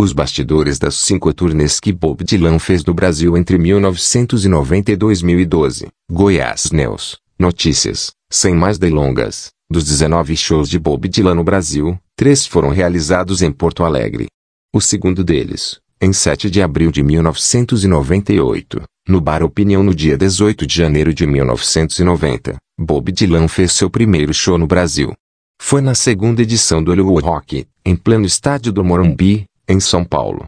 Os bastidores das cinco turnês que Bob Dylan fez no Brasil entre 1990 e 2012. Goiás News. Notícias. Sem mais delongas, dos 19 shows de Bob Dylan no Brasil, três foram realizados em Porto Alegre. O segundo deles, em 7 de abril de 1998, no Bar Opinião no dia 18 de janeiro de 1990, Bob Dylan fez seu primeiro show no Brasil. Foi na segunda edição do Olho Rock, em pleno estádio do Morumbi, em São Paulo.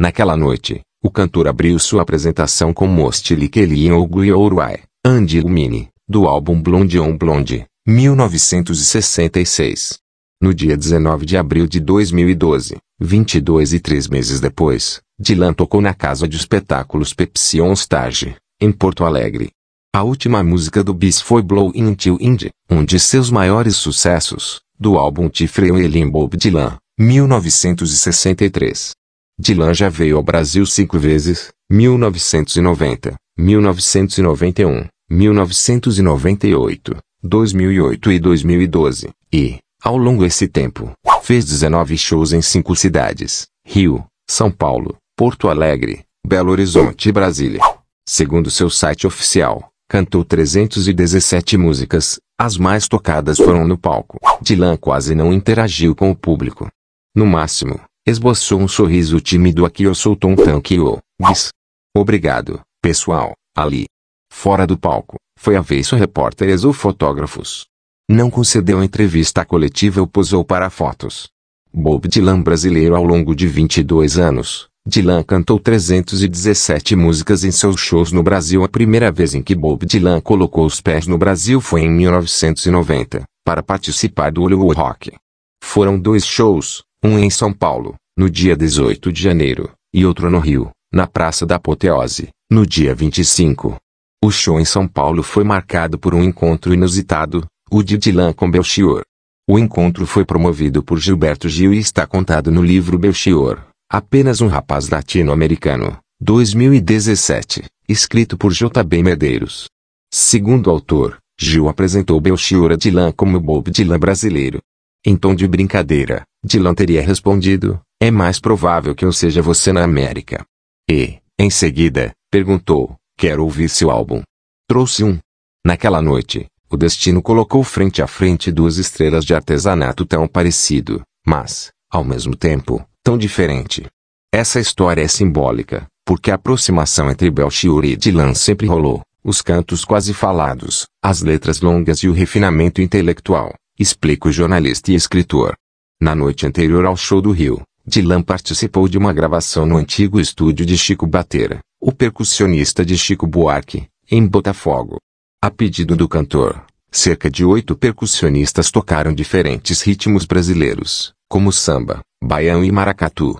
Naquela noite, o cantor abriu sua apresentação com Kelly Likely e Ouruai, Andy Lumini, do álbum Blonde on Blonde, 1966. No dia 19 de abril de 2012, 22 e 3 meses depois, Dylan tocou na Casa de Espetáculos Pepsi On Stage, em Porto Alegre. A última música do Bis foi Blow Until Indie, um de seus maiores sucessos, do álbum Tifreu Elim Bob Dylan, 1963. já veio ao Brasil cinco vezes, 1990, 1991, 1998, 2008 e 2012, e, ao longo desse tempo, fez 19 shows em cinco cidades, Rio, São Paulo, Porto Alegre, Belo Horizonte e Brasília. Segundo seu site oficial, cantou 317 músicas, as mais tocadas foram no palco. Dylan quase não interagiu com o público, no máximo, esboçou um sorriso tímido a que soltou tanque e o diz. Obrigado, pessoal, ali. Fora do palco, foi a vez repórter repórteres ou fotógrafos. Não concedeu entrevista coletiva ou posou para fotos. Bob Dylan brasileiro ao longo de 22 anos, Dylan cantou 317 músicas em seus shows no Brasil. A primeira vez em que Bob Dylan colocou os pés no Brasil foi em 1990, para participar do Olho Rock. Foram dois shows, um em São Paulo, no dia 18 de janeiro, e outro no Rio, na Praça da Apoteose, no dia 25. O show em São Paulo foi marcado por um encontro inusitado, o de Dylan com Belchior. O encontro foi promovido por Gilberto Gil e está contado no livro Belchior, apenas um rapaz latino-americano, 2017, escrito por J.B. Medeiros. Segundo o autor, Gil apresentou Belchior a Dylan como Bob Dylan brasileiro. Em tom de brincadeira, Dylan teria respondido: É mais provável que eu seja você na América. E, em seguida, perguntou: Quero ouvir seu álbum. Trouxe um. Naquela noite, o destino colocou frente a frente duas estrelas de artesanato tão parecido, mas, ao mesmo tempo, tão diferente. Essa história é simbólica, porque a aproximação entre Belchior e Dylan sempre rolou, os cantos quase falados, as letras longas e o refinamento intelectual, explica o jornalista e escritor. Na noite anterior ao show do Rio, Dylan participou de uma gravação no antigo estúdio de Chico Batera, o percussionista de Chico Buarque, em Botafogo. A pedido do cantor, cerca de oito percussionistas tocaram diferentes ritmos brasileiros, como samba, baião e maracatu.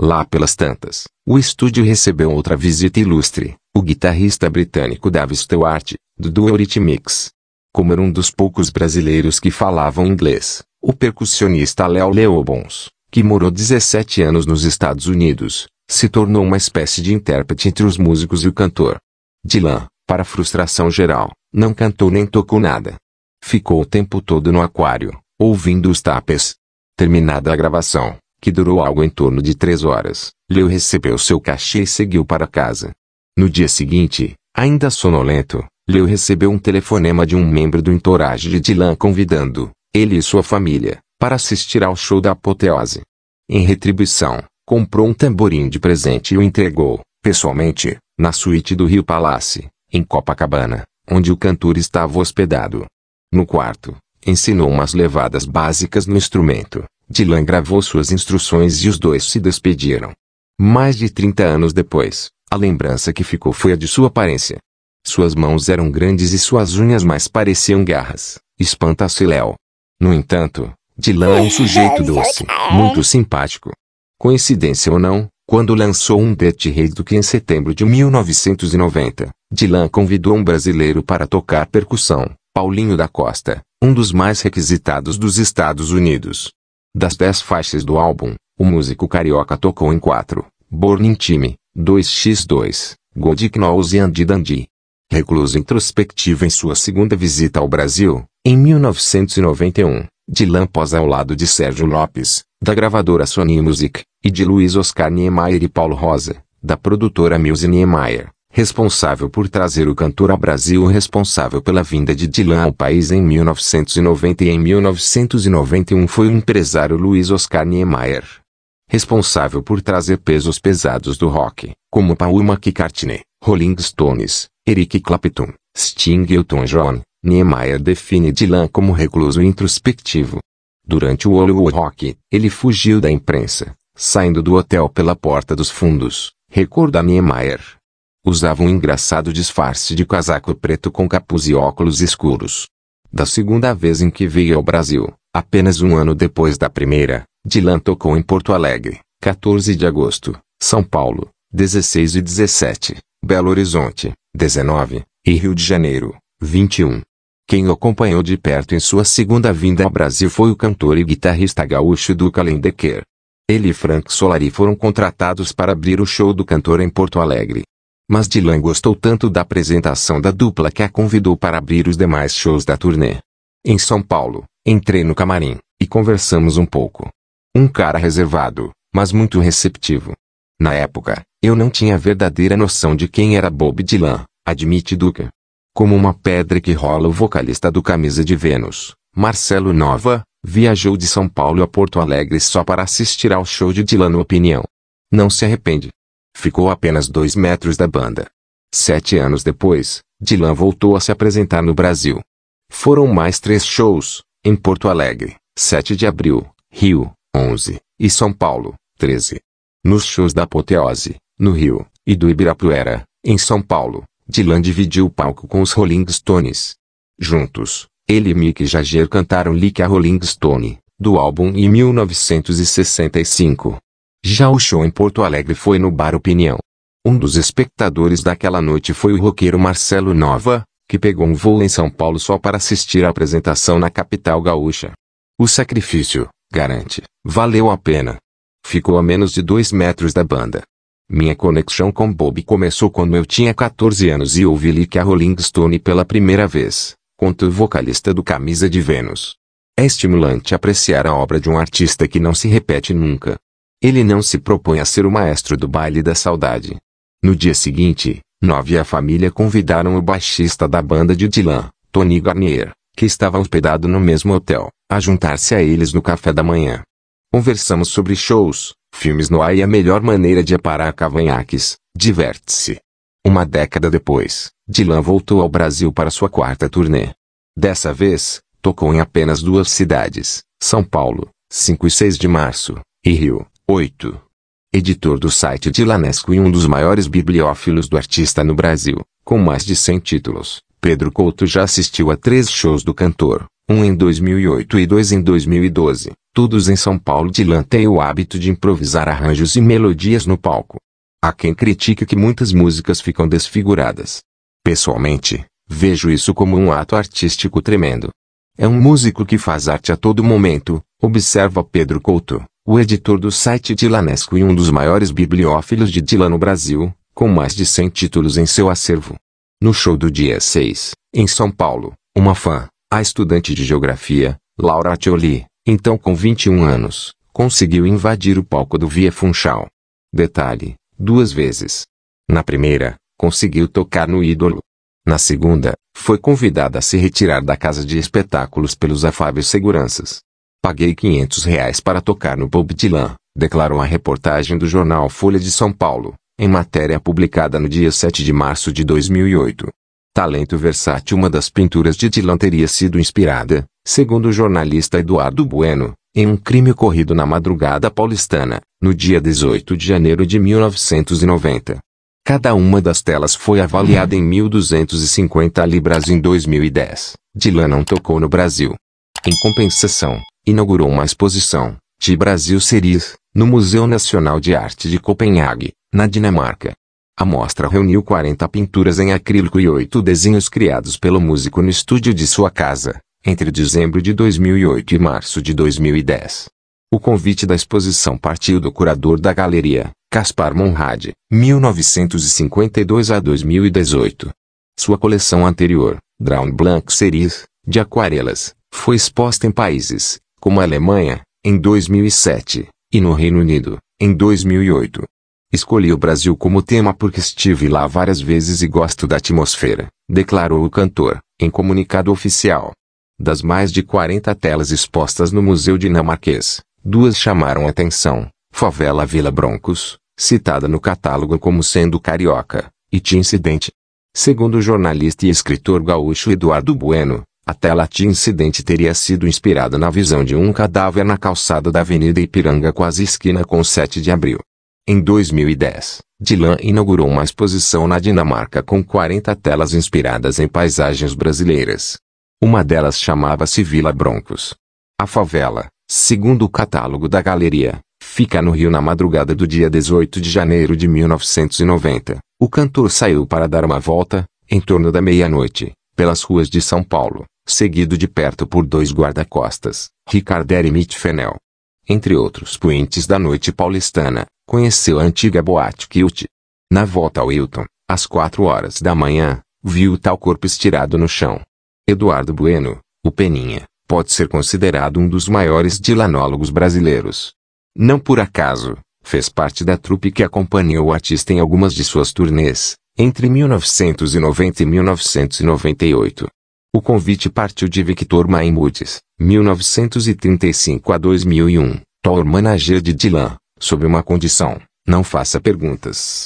Lá pelas tantas, o estúdio recebeu outra visita ilustre, o guitarrista britânico Dave Stewart, do duo Eurythmics. Como era um dos poucos brasileiros que falavam inglês, o percussionista Léo Leobons, que morou 17 anos nos Estados Unidos, se tornou uma espécie de intérprete entre os músicos e o cantor. Dylan, para frustração geral, não cantou nem tocou nada. Ficou o tempo todo no aquário, ouvindo os tapes. Terminada a gravação, que durou algo em torno de três horas, Leo recebeu seu cachê e seguiu para casa. No dia seguinte, ainda sonolento, Liu recebeu um telefonema de um membro do entourage de Dylan convidando, ele e sua família, para assistir ao show da apoteose. Em retribuição, comprou um tamborim de presente e o entregou, pessoalmente, na suíte do Rio Palace, em Copacabana, onde o cantor estava hospedado. No quarto, ensinou umas levadas básicas no instrumento. Dylan gravou suas instruções e os dois se despediram. Mais de 30 anos depois, a lembrança que ficou foi a de sua aparência. Suas mãos eram grandes e suas unhas mais pareciam garras. Espanta-se Léo. No entanto, Dylan é um sujeito doce, muito simpático. Coincidência ou não, quando lançou um do que em setembro de 1990, Dylan convidou um brasileiro para tocar percussão, Paulinho da Costa, um dos mais requisitados dos Estados Unidos. Das dez faixas do álbum, o músico carioca tocou em quatro, Born in Time, 2x2, Godic Knowles e Andy Dandy recluso introspectivo em sua segunda visita ao Brasil, em 1991, Dylan posa ao lado de Sérgio Lopes, da gravadora Sony Music, e de Luiz Oscar Niemeyer e Paulo Rosa, da produtora Mills Niemeyer, responsável por trazer o cantor ao Brasil responsável pela vinda de Dylan ao país em 1990 e em 1991 foi o empresário Luiz Oscar Niemeyer. Responsável por trazer pesos pesados do rock, como Paul McCartney, Rolling Stones, Eric Clapton, Sting e Elton John, Niemeyer define Dylan como recluso introspectivo. Durante o Hollywood Rock, ele fugiu da imprensa, saindo do hotel pela porta dos fundos, recorda Niemeyer. Usava um engraçado disfarce de casaco preto com capuz e óculos escuros. Da segunda vez em que veio ao Brasil, apenas um ano depois da primeira, Dylan tocou em Porto Alegre, 14 de agosto, São Paulo, 16 e 17, Belo Horizonte, 19, e Rio de Janeiro, 21. Quem o acompanhou de perto em sua segunda vinda ao Brasil foi o cantor e guitarrista gaúcho Duca Lendecker. Ele e Frank Solari foram contratados para abrir o show do cantor em Porto Alegre. Mas Dylan gostou tanto da apresentação da dupla que a convidou para abrir os demais shows da turnê. Em São Paulo, entrei no camarim e conversamos um pouco. Um cara reservado, mas muito receptivo. Na época, eu não tinha verdadeira noção de quem era Bob Dylan, admite Duca. Como uma pedra que rola o vocalista do Camisa de Vênus, Marcelo Nova, viajou de São Paulo a Porto Alegre só para assistir ao show de Dylan no Opinião. Não se arrepende. Ficou apenas dois metros da banda. Sete anos depois, Dylan voltou a se apresentar no Brasil. Foram mais três shows, em Porto Alegre, 7 de abril, Rio, 11, e São Paulo, 13. Nos shows da Apoteose, no Rio, e do Ibirapuera, em São Paulo, Dylan dividiu o palco com os Rolling Stones. Juntos, ele e Mick Jagger cantaram Lick a Rolling Stone, do álbum em 1965. Já o show em Porto Alegre foi no Bar Opinião. Um dos espectadores daquela noite foi o roqueiro Marcelo Nova, que pegou um voo em São Paulo só para assistir à apresentação na capital gaúcha. O sacrifício, garante, valeu a pena. Ficou a menos de dois metros da banda. Minha conexão com Bob começou quando eu tinha 14 anos e ouvi a Rolling Stone pela primeira vez, conta o vocalista do Camisa de Vênus. É estimulante apreciar a obra de um artista que não se repete nunca. Ele não se propõe a ser o maestro do baile da saudade. No dia seguinte, Nove e a família convidaram o baixista da banda de Dylan, Tony Garnier, que estava hospedado no mesmo hotel, a juntar-se a eles no café da manhã. Conversamos sobre shows, filmes no ar e a melhor maneira de aparar cavanhaques. Diverte-se. Uma década depois, Dylan voltou ao Brasil para sua quarta turnê. Dessa vez, tocou em apenas duas cidades, São Paulo, 5 e 6 de março, e Rio, 8. Editor do site Dilanesco e um dos maiores bibliófilos do artista no Brasil, com mais de 100 títulos, Pedro Couto já assistiu a três shows do cantor, um em 2008 e dois em 2012. Todos em São Paulo Dylan têm o hábito de improvisar arranjos e melodias no palco. Há quem critique que muitas músicas ficam desfiguradas. Pessoalmente, vejo isso como um ato artístico tremendo. É um músico que faz arte a todo momento, observa Pedro Couto, o editor do site Dilanesco e um dos maiores bibliófilos de Dylan no Brasil, com mais de 100 títulos em seu acervo. No show do dia 6, em São Paulo, uma fã, a estudante de geografia, Laura Tioli, então, com 21 anos, conseguiu invadir o palco do Via Funchal. Detalhe: duas vezes. Na primeira, conseguiu tocar no ídolo. Na segunda, foi convidada a se retirar da casa de espetáculos pelos afáveis seguranças. Paguei 500 reais para tocar no Bob Dylan, declarou a reportagem do jornal Folha de São Paulo, em matéria publicada no dia 7 de março de 2008. Talento versátil Uma das pinturas de Dylan teria sido inspirada, Segundo o jornalista Eduardo Bueno, em um crime ocorrido na madrugada paulistana, no dia 18 de janeiro de 1990. Cada uma das telas foi avaliada em 1.250 libras em 2010. Dylan não tocou no Brasil. Em compensação, inaugurou uma exposição, de Brasil Series, no Museu Nacional de Arte de Copenhague, na Dinamarca. A mostra reuniu 40 pinturas em acrílico e oito desenhos criados pelo músico no estúdio de sua casa, entre dezembro de 2008 e março de 2010. O convite da exposição partiu do curador da galeria, Caspar Monrad, 1952 a 2018. Sua coleção anterior, Drawn Blank Series, de aquarelas, foi exposta em países, como a Alemanha, em 2007, e no Reino Unido, em 2008. Escolhi o Brasil como tema porque estive lá várias vezes e gosto da atmosfera, declarou o cantor, em comunicado oficial. Das mais de 40 telas expostas no Museu Dinamarquês, duas chamaram atenção: Favela Vila Broncos, citada no catálogo como sendo carioca, e Te Incidente. Segundo o jornalista e escritor gaúcho Eduardo Bueno, a tela Te Incidente teria sido inspirada na visão de um cadáver na calçada da Avenida Ipiranga, quase esquina com 7 de abril. Em 2010, Dylan inaugurou uma exposição na Dinamarca com 40 telas inspiradas em paisagens brasileiras, uma delas chamava-se Vila Broncos. A favela, segundo o catálogo da galeria, fica no Rio na madrugada do dia 18 de janeiro de 1990. O cantor saiu para dar uma volta, em torno da meia-noite, pelas ruas de São Paulo, seguido de perto por dois guarda-costas, Ricarder e Fennel. Entre outros poentes da noite paulistana, conheceu a antiga boate Kilt. Na volta ao Hilton, às quatro horas da manhã, viu tal corpo estirado no chão, Eduardo Bueno, o Peninha, pode ser considerado um dos maiores dilanólogos brasileiros. Não por acaso, fez parte da trupe que acompanhou o artista em algumas de suas turnês, entre 1990 e 1998. O convite partiu de Victor Maimutes, 1935 a 2001, tour manager de Dylan, sob uma condição, não faça perguntas.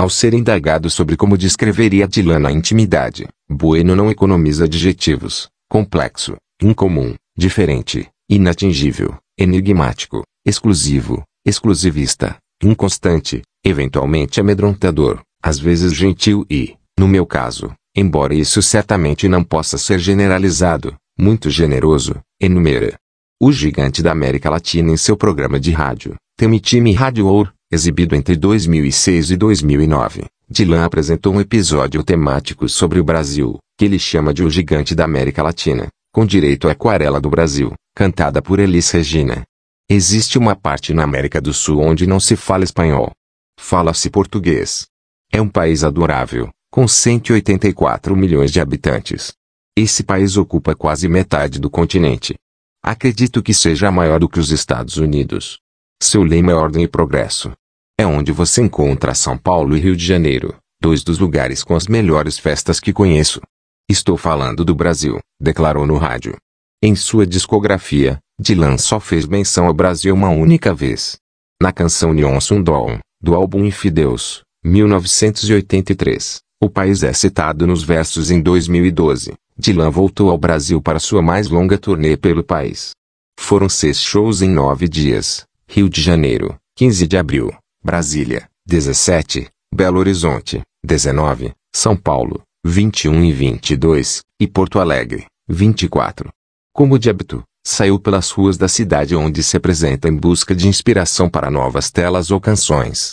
Ao ser indagado sobre como descreveria Dylan a intimidade, Bueno não economiza adjetivos: complexo, incomum, diferente, inatingível, enigmático, exclusivo, exclusivista, inconstante, eventualmente amedrontador, às vezes gentil e, no meu caso, embora isso certamente não possa ser generalizado, muito generoso, enumera. O gigante da América Latina em seu programa de rádio, Temitime Radio Ouro, exibido entre 2006 e 2009, Dylan apresentou um episódio temático sobre o Brasil, que ele chama de O Gigante da América Latina, com direito à Aquarela do Brasil, cantada por Elis Regina. Existe uma parte na América do Sul onde não se fala espanhol. Fala-se português. É um país adorável, com 184 milhões de habitantes. Esse país ocupa quase metade do continente. Acredito que seja maior do que os Estados Unidos. Seu lema é ordem e progresso. É onde você encontra São Paulo e Rio de Janeiro, dois dos lugares com as melhores festas que conheço. Estou falando do Brasil, declarou no rádio. Em sua discografia, Dylan só fez menção ao Brasil uma única vez. Na canção Neon Sundown do álbum Infideus, 1983, o país é citado nos versos em 2012. Dylan voltou ao Brasil para sua mais longa turnê pelo país. Foram seis shows em nove dias, Rio de Janeiro, 15 de abril. Brasília, 17. Belo Horizonte, 19. São Paulo, 21 e 22. E Porto Alegre, 24. Como de hábito, saiu pelas ruas da cidade onde se apresenta em busca de inspiração para novas telas ou canções.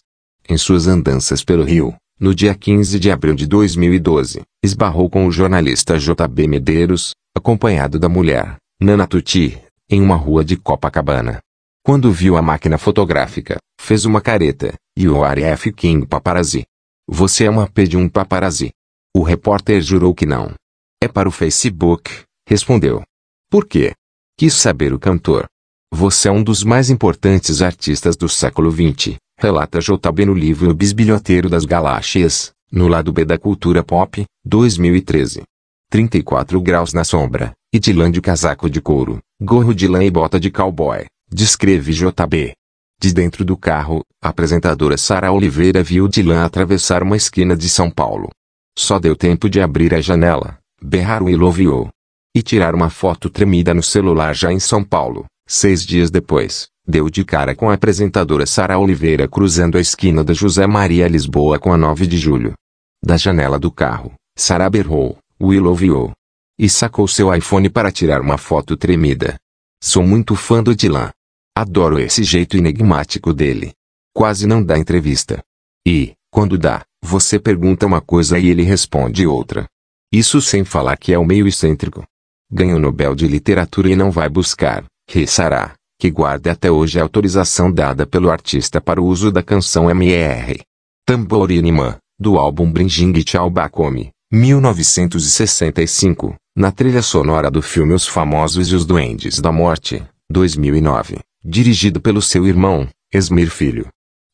Em suas andanças pelo Rio, no dia 15 de abril de 2012, esbarrou com o jornalista J.B. Medeiros, acompanhado da mulher, Nana Tuti, em uma rua de Copacabana. Quando viu a máquina fotográfica, fez uma careta, e o RF King paparazzi. Você é uma p de um paparazzi. O repórter jurou que não. É para o Facebook, respondeu. Por quê? Quis saber o cantor. Você é um dos mais importantes artistas do século XX, relata JB no livro O Bisbilhoteiro das Galáxias, no lado B da cultura pop, 2013. 34 graus na sombra, e de lã de casaco de couro, gorro de lã e bota de cowboy. Descreve JB. De dentro do carro, a apresentadora Sara Oliveira viu Dylan atravessar uma esquina de São Paulo. Só deu tempo de abrir a janela, berrar o iloviou. E tirar uma foto tremida no celular já em São Paulo, seis dias depois, deu de cara com a apresentadora Sara Oliveira cruzando a esquina da José Maria Lisboa com a 9 de julho. Da janela do carro, Sara berrou, o E sacou seu iPhone para tirar uma foto tremida. Sou muito fã do Dylan. Adoro esse jeito enigmático dele. Quase não dá entrevista. E, quando dá, você pergunta uma coisa e ele responde outra. Isso sem falar que é um meio excêntrico. Ganha o Nobel de Literatura e não vai buscar, ressará, que guarda até hoje a autorização dada pelo artista para o uso da canção M.R. Man, do álbum Bringing Tchau Bacomi, 1965, na trilha sonora do filme Os Famosos e os Duendes da Morte, 2009, dirigido pelo seu irmão, Esmir Filho.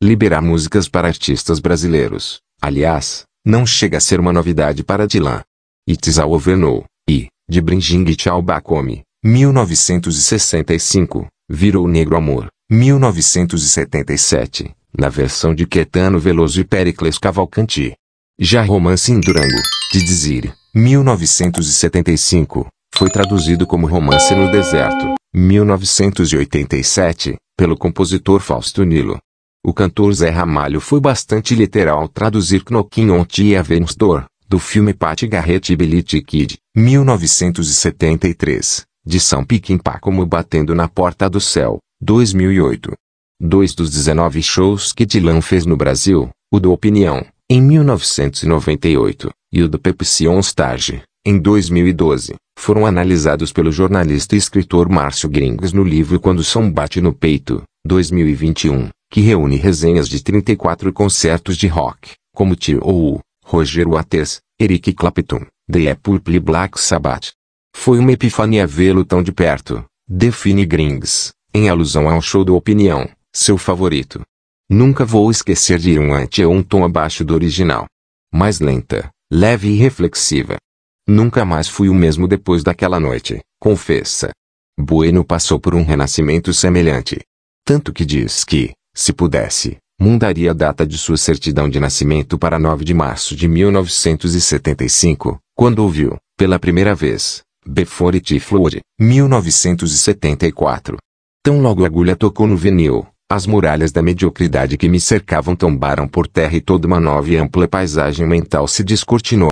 Liberar músicas para artistas brasileiros, aliás, não chega a ser uma novidade para Dylan. Itzal Overnou, e, de Bringing Tchau Bacome, 1965, virou Negro Amor, 1977, na versão de Quetano Veloso e Pericles Cavalcanti. Já Romance em Durango, de Desire, 1975, foi traduzido como Romance no Deserto, 1987, pelo compositor Fausto Nilo. O cantor Zé Ramalho foi bastante literal ao traduzir Knokin on Tia Vencedor, do filme Pat Garrett e Billy T. Kid, 1973, de São Piquimpá como Batendo na Porta do Céu, 2008. Dois dos 19 shows que Dylan fez no Brasil, o do Opinião, em 1998, e o do Pepsi On Stage, em 2012, foram analisados pelo jornalista e escritor Márcio Gringos no livro Quando São Bate no Peito, 2021, que reúne resenhas de 34 concertos de rock, como U., Roger Waters, Eric Clapton, The Purple Black Sabbath. Foi uma epifania vê-lo tão de perto, define Grings, em alusão ao show do Opinião, seu favorito. Nunca vou esquecer de ir um ante ou um tom abaixo do original. Mais lenta, leve e reflexiva, Nunca mais fui o mesmo depois daquela noite, confessa. Bueno passou por um renascimento semelhante. Tanto que diz que, se pudesse, mudaria a data de sua certidão de nascimento para 9 de março de 1975, quando ouviu, pela primeira vez, Before It Flowed, 1974. Tão logo a agulha tocou no vinil, as muralhas da mediocridade que me cercavam tombaram por terra e toda uma nova e ampla paisagem mental se descortinou.